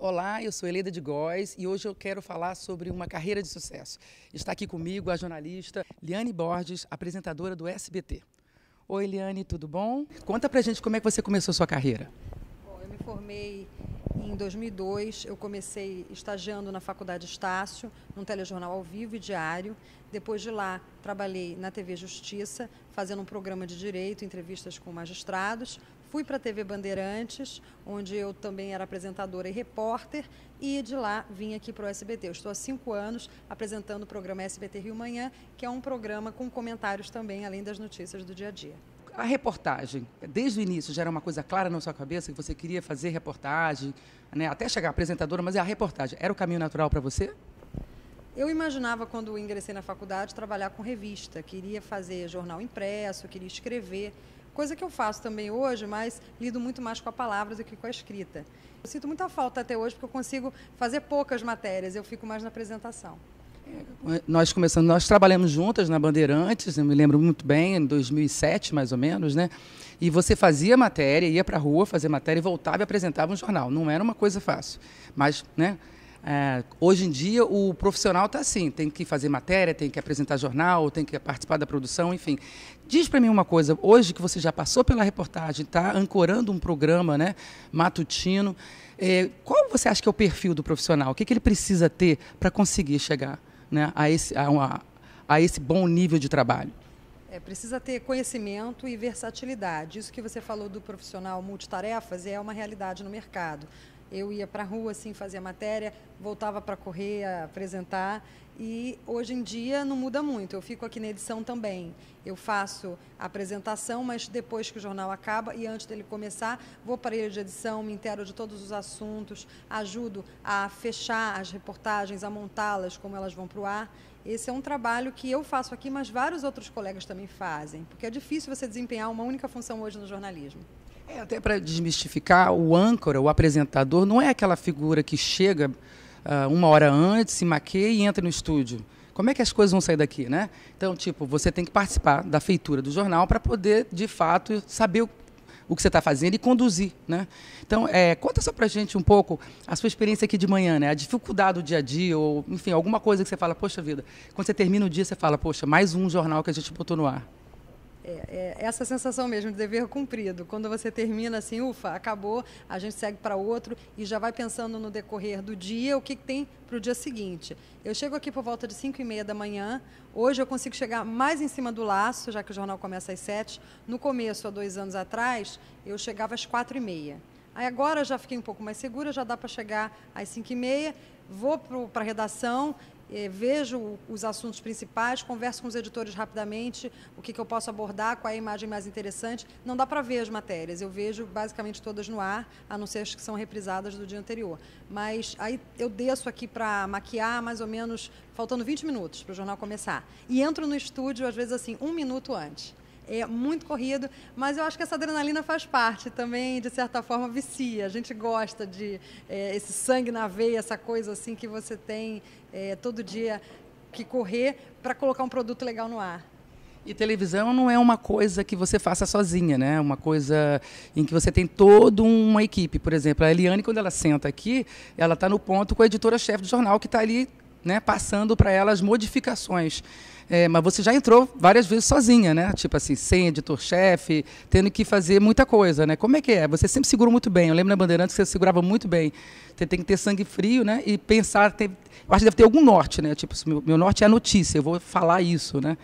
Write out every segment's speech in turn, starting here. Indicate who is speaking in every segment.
Speaker 1: Olá, eu sou Helena de Góes e hoje eu quero falar sobre uma carreira de sucesso. Está aqui comigo a jornalista Liane Borges, apresentadora do SBT. Oi, Liane, tudo bom? Conta pra gente como é que você começou sua carreira.
Speaker 2: Bom, eu me formei em 2002, eu comecei estagiando na Faculdade Estácio, num telejornal ao vivo e diário. Depois de lá, trabalhei na TV Justiça, fazendo um programa de direito, entrevistas com magistrados. Fui para a TV Bandeirantes, onde eu também era apresentadora e repórter, e de lá vim aqui para o SBT. Eu estou há cinco anos apresentando o programa SBT Rio Manhã, que é um programa com comentários também, além das notícias do dia a dia.
Speaker 1: A reportagem, desde o início, já era uma coisa clara na sua cabeça que você queria fazer reportagem, né? até chegar apresentadora, mas é a reportagem era o caminho natural para você?
Speaker 2: Eu imaginava, quando ingressei na faculdade, trabalhar com revista. Queria fazer jornal impresso, queria escrever Coisa que eu faço também hoje, mas lido muito mais com a palavra do que com a escrita. Eu sinto muita falta até hoje, porque eu consigo fazer poucas matérias, eu fico mais na apresentação.
Speaker 1: É, nós começamos, nós trabalhamos juntas na Bandeirantes, eu me lembro muito bem, em 2007 mais ou menos, né? E você fazia matéria, ia para a rua fazer matéria e voltava e apresentava um jornal. Não era uma coisa fácil, mas, né? É, hoje em dia, o profissional está assim: tem que fazer matéria, tem que apresentar jornal, tem que participar da produção, enfim. Diz para mim uma coisa: hoje que você já passou pela reportagem, está ancorando um programa né, matutino, é, qual você acha que é o perfil do profissional? O que, que ele precisa ter para conseguir chegar né, a, esse, a, uma, a esse bom nível de trabalho?
Speaker 2: É, precisa ter conhecimento e versatilidade. Isso que você falou do profissional multitarefas é uma realidade no mercado. Eu ia para a rua, assim, fazia matéria, voltava para correr, apresentar. E hoje em dia não muda muito. Eu fico aqui na edição também. Eu faço a apresentação, mas depois que o jornal acaba e antes dele começar, vou para a ilha de edição, me intero de todos os assuntos, ajudo a fechar as reportagens, a montá-las, como elas vão para o ar. Esse é um trabalho que eu faço aqui, mas vários outros colegas também fazem, porque é difícil você desempenhar uma única função hoje no jornalismo.
Speaker 1: É, até para desmistificar, o âncora, o apresentador, não é aquela figura que chega uh, uma hora antes, se maqueia e entra no estúdio. Como é que as coisas vão sair daqui, né? Então, tipo, você tem que participar da feitura do jornal para poder, de fato, saber o o que você está fazendo e conduzir, né? Então, é, conta só para gente um pouco a sua experiência aqui de manhã, né? A dificuldade do dia a dia ou, enfim, alguma coisa que você fala, poxa vida, quando você termina o dia, você fala, poxa, mais um jornal que a gente botou no ar
Speaker 2: é, é essa sensação mesmo de dever cumprido. Quando você termina assim, ufa, acabou, a gente segue para outro e já vai pensando no decorrer do dia o que, que tem para o dia seguinte. Eu chego aqui por volta de 5 e meia da manhã. Hoje eu consigo chegar mais em cima do laço, já que o jornal começa às 7. No começo, há dois anos atrás, eu chegava às 4 e meia. Aí agora já fiquei um pouco mais segura, já dá para chegar às 5 e meia. Vou para a redação, eh, vejo os assuntos principais, converso com os editores rapidamente, o que, que eu posso abordar, qual é a imagem mais interessante. Não dá para ver as matérias, eu vejo basicamente todas no ar, a não ser as que são reprisadas do dia anterior. Mas aí eu desço aqui para maquiar mais ou menos faltando 20 minutos para o jornal começar. E entro no estúdio, às vezes assim, um minuto antes é muito corrido, mas eu acho que essa adrenalina faz parte também, de certa forma, vicia. A gente gosta de é, esse sangue na veia, essa coisa assim que você tem é, todo dia que correr para colocar um produto legal no ar.
Speaker 1: E televisão não é uma coisa que você faça sozinha, né? É uma coisa em que você tem toda uma equipe. Por exemplo, a Eliane, quando ela senta aqui, ela está no ponto com a editora-chefe do jornal, que está ali né, passando para elas modificações. É, mas você já entrou várias vezes sozinha, né? Tipo assim, sem editor-chefe, tendo que fazer muita coisa, né? Como é que é? Você sempre segura muito bem. Eu lembro na Bandeirantes que você segurava muito bem. Você tem que ter sangue frio, né? E pensar, eu acho que deve ter algum norte, né? Tipo, assim, meu norte é a notícia, eu vou falar isso, né?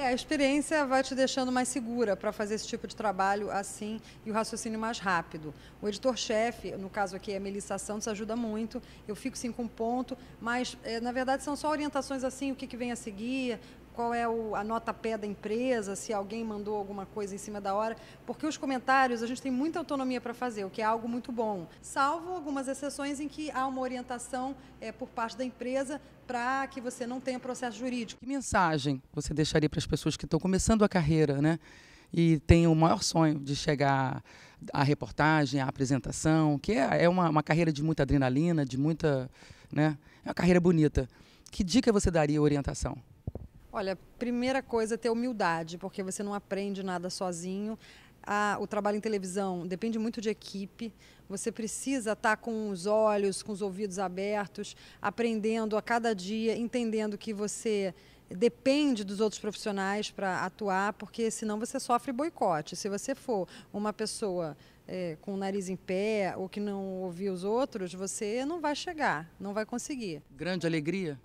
Speaker 2: É, a experiência vai te deixando mais segura para fazer esse tipo de trabalho assim e o raciocínio mais rápido. O editor-chefe, no caso aqui é a Melissa Santos, ajuda muito. Eu fico sim com um ponto, mas é, na verdade são só orientações assim, o que, que vem a seguir, qual é o, a nota pé da empresa, se alguém mandou alguma coisa em cima da hora, porque os comentários a gente tem muita autonomia para fazer, o que é algo muito bom, salvo algumas exceções em que há uma orientação é, por parte da empresa para que você não tenha processo jurídico. Que
Speaker 1: mensagem você deixaria para as pessoas que estão começando a carreira, né? E tem o maior sonho de chegar à reportagem, à apresentação, que é, é, uma, uma carreira de muita adrenalina, de muita. Né? É uma carreira bonita. Que dica você daria orientação?
Speaker 2: Olha, primeira coisa é ter humildade, porque você não aprende nada sozinho. Ah, o trabalho em televisão depende muito de equipe. Você precisa estar tá com os olhos, com os ouvidos abertos, aprendendo a cada dia, entendendo que você depende dos outros profissionais para atuar, porque senão você sofre boicote. Se você for uma pessoa é, com o nariz em pé ou que não ouvir os outros, você não vai chegar, não vai conseguir.
Speaker 1: Grande alegria,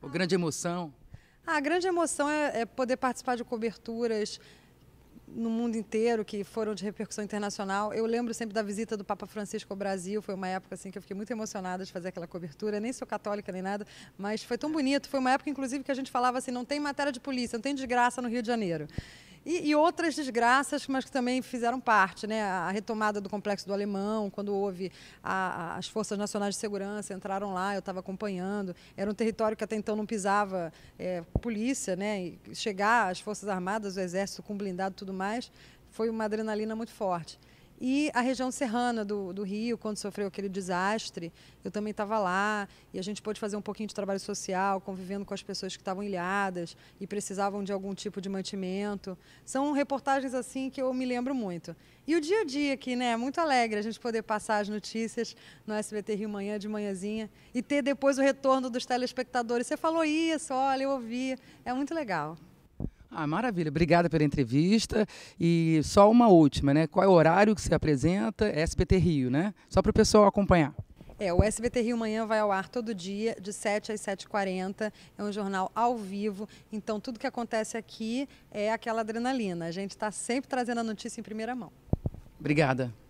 Speaker 1: ou grande emoção.
Speaker 2: Ah, a grande emoção é, é poder participar de coberturas no mundo inteiro que foram de repercussão internacional. Eu lembro sempre da visita do Papa Francisco ao Brasil, foi uma época assim que eu fiquei muito emocionada de fazer aquela cobertura, nem sou católica nem nada, mas foi tão bonito, foi uma época inclusive que a gente falava assim, não tem matéria de polícia, não tem desgraça no Rio de Janeiro. E, e, outras desgraças, mas que também fizeram parte, né? A retomada do complexo do Alemão, quando houve a, a, as forças nacionais de segurança entraram lá, eu estava acompanhando. Era um território que até então não pisava é, polícia, né? E chegar as forças armadas, o exército com blindado, tudo mais, foi uma adrenalina muito forte. E a região serrana do, do Rio, quando sofreu aquele desastre, eu também estava lá e a gente pôde fazer um pouquinho de trabalho social, convivendo com as pessoas que estavam ilhadas e precisavam de algum tipo de mantimento. São reportagens assim que eu me lembro muito. E o dia a dia aqui, né? É muito alegre a gente poder passar as notícias no SBT Rio Manhã de manhãzinha e ter depois o retorno dos telespectadores. Você falou isso, olha, eu ouvi. É muito legal.
Speaker 1: Ah, maravilha. Obrigada pela entrevista. E só uma última, né? Qual é o horário que se apresenta? É SBT Rio, né? Só para o pessoal acompanhar.
Speaker 2: É, o SBT Rio Manhã vai ao ar todo dia, de 7 às 7h40. É um jornal ao vivo, então tudo que acontece aqui é aquela adrenalina. A gente está sempre trazendo a notícia em primeira mão.
Speaker 1: Obrigada.